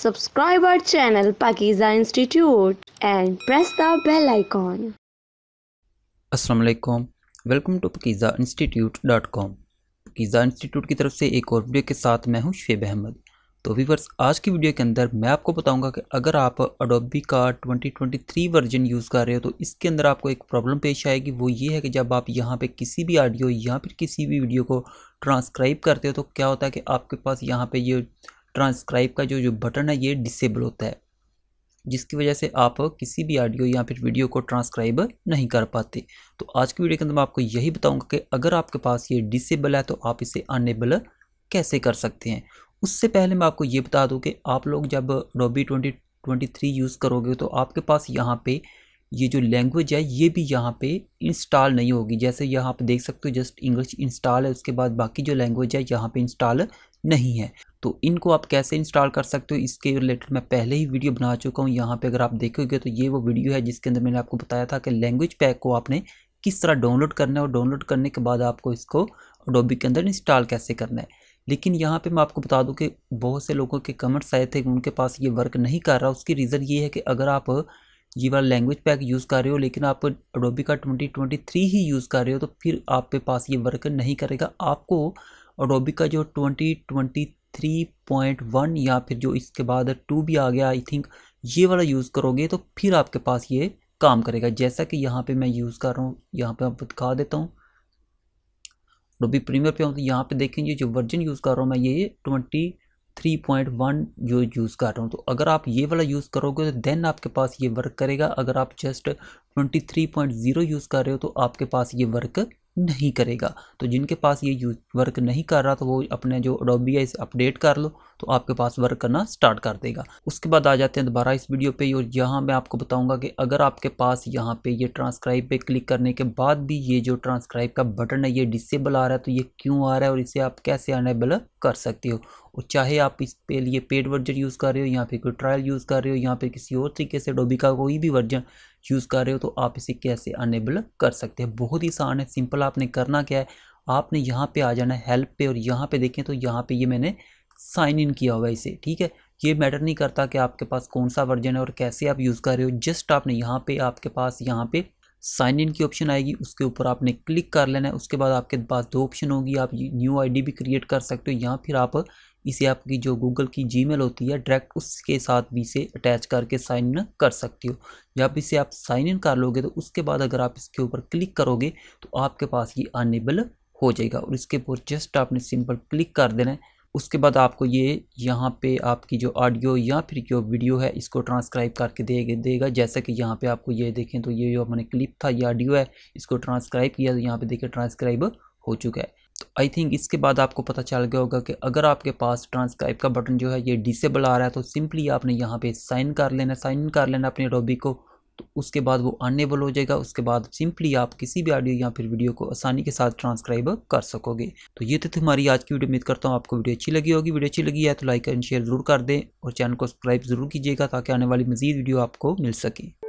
Subscribe our channel Pakiza Institute and press the bell icon. Assalamu alaikum. Welcome to pakizainstitute.com. Pakiza institute की तरफ से एक और video के साथ मैं हूँ शेब अहमद तो वीवर्स आज की वीडियो के अंदर मैं आपको बताऊंगा कि अगर आप अडोबी का 2023 वर्जन यूज़ कर रहे हो तो इसके अंदर आपको एक प्रॉब्लम पेश आएगी वो ये है कि जब आप यहाँ पे किसी भी ऑडियो या फिर किसी भी वीडियो को ट्रांसक्राइब करते हो तो क्या होता है कि आपके पास यहाँ पे ये यह ट्रांसक्राइब का जो जो बटन है ये डिसेबल होता है जिसकी वजह से आप किसी भी ऑडियो या फिर वीडियो को ट्रांसक्राइब नहीं कर पाते तो आज की वीडियो के अंदर मैं आपको यही बताऊंगा कि अगर आपके पास ये डिसेबल है तो आप इसे अनेबल कैसे कर सकते हैं उससे पहले मैं आपको ये बता दूं कि आप लोग जब रोबी ट्वेंटी ट्वेंटी थ्री यूज़ करोगे तो आपके पास यहाँ पे ये जो लैंग्वेज है ये भी यहाँ पे इंस्टॉल नहीं होगी जैसे यहाँ पे देख सकते हो जस्ट इंग्लिश इंस्टॉल है उसके बाद बाकी जो लैंग्वेज है यहाँ पे इंस्टॉल नहीं है तो इनको आप कैसे इंस्टॉल कर सकते हो इसके रिलेटेड मैं पहले ही वीडियो बना चुका हूँ यहाँ पे अगर आप देखोगे तो ये वो वीडियो है जिसके अंदर मैंने आपको बताया था कि लैंग्वेज पैक को आपने किस तरह डाउनलोड करना है और डाउनलोड करने के बाद आपको इसको अडोबी के अंदर इंस्टॉल कैसे करना है लेकिन यहाँ पे मैं आपको बता दूँ कि बहुत से लोगों के कमेंट्स आए थे उनके पास ये वर्क नहीं कर रहा उसकी रीज़न ये है कि अगर आप ये वाला लैंग्वेज पैक यूज़ कर रहे हो लेकिन आप अडोबी का ट्वेंटी ट्वेंटी थ्री ही यूज़ कर रहे हो तो फिर आपके पास ये वर्क नहीं करेगा आपको अडोबी का जो twenty twenty three point one या फिर जो इसके बाद टू भी आ गया आई थिंक ये वाला यूज़ करोगे तो फिर आपके पास ये काम करेगा जैसा कि यहाँ पर मैं यूज़ कर रहा हूँ यहाँ पर आपको दिखा देता हूँ अडोबी प्रीमियर पे हूँ तो यहाँ पर देखेंगे जो वर्जन यूज़ कर रहा हूँ मैं ये ट्वेंटी थ्री पॉइंट वन जो यूज़ कर रहा हूँ तो अगर आप ये वाला यूज़ करोगे तो देन आपके पास ये वर्क करेगा अगर आप just twenty three point zero use कर रहे हो तो आपके पास ये वर्क नहीं करेगा तो जिनके पास ये यूज वर्क नहीं कर रहा तो वो अपने जो अडोबी है इसे अपडेट कर लो तो आपके पास वर्क करना स्टार्ट कर देगा उसके बाद आ जाते हैं दोबारा इस वीडियो पे और यहाँ मैं आपको बताऊंगा कि अगर आपके पास यहाँ पे ये ट्रांसक्राइब पे क्लिक करने के बाद भी ये जो ट्रांसक्राइब का बटन है ये डिसेबल आ रहा है तो ये क्यों आ रहा है और इसे आप कैसे अनेबल कर सकते हो और चाहे आप इस पे लिए पेड वर्जन यूज़ कर रहे हो या फिर कोई ट्रायल यूज़ कर रहे हो या फिर किसी और तरीके से डोबी का कोई भी वर्जन यूज़ कर रहे हो तो आप इसे कैसे अनेबल कर सकते हैं बहुत ही आसान है सिंपल आपने करना क्या है आपने यहाँ पर आ जाना है हेल्प पे और यहाँ पर देखें तो यहाँ पर ये मैंने साइन इन किया हुआ है इसे ठीक है ये मैटर नहीं करता कि आपके पास कौन सा वर्जन है और कैसे आप यूज़ कर रहे हो जस्ट आपने यहाँ पे आपके पास यहाँ पे साइन इन की ऑप्शन आएगी उसके ऊपर आपने क्लिक कर लेना है उसके बाद आपके पास दो ऑप्शन होगी आप न्यू आईडी भी क्रिएट कर सकते हो या फिर आप इसे आपकी जो गूगल की जीमेल होती है डायरेक्ट उसके साथ भी इसे अटैच करके साइन इन कर सकते हो या फिर इसे आप साइन इन कर लोगे तो उसके बाद अगर आप इसके ऊपर क्लिक करोगे तो आपके पास ये अनेबल हो जाएगा और इसके ऊपर जस्ट आपने सिंपल क्लिक कर देना है उसके बाद आपको ये यहाँ पे आपकी जो ऑडियो या फिर जो वीडियो है इसको ट्रांसक्राइब करके दे देगा जैसा कि यहाँ पे आपको ये देखें तो ये जो मैंने क्लिप था ये ऑडियो है इसको ट्रांसक्राइब किया तो यहाँ पे देखिए ट्रांसक्राइब हो चुका है तो आई थिंक इसके बाद आपको पता चल गया होगा कि अगर आपके पास ट्रांसक्राइब का बटन जो है ये डिसेबल आ रहा है तो सिंपली आपने यहाँ पर साइन कर लेना साइन कर लेना अपने रोबी को तो उसके बाद वो अनेबल हो जाएगा उसके बाद सिंपली आप किसी भी ऑडियो या फिर वीडियो को आसानी के साथ ट्रांसक्राइब कर सकोगे तो ये तो हमारी आज की वीडियो उम्मीद करता हूँ आपको वीडियो अच्छी लगी होगी वीडियो अच्छी लगी है तो लाइक एंड शेयर जरूर कर दें और चैनल को सब्सक्राइब जरूर कीजिएगा ताकि आने वाली मजीद वीडियो आपको मिल सके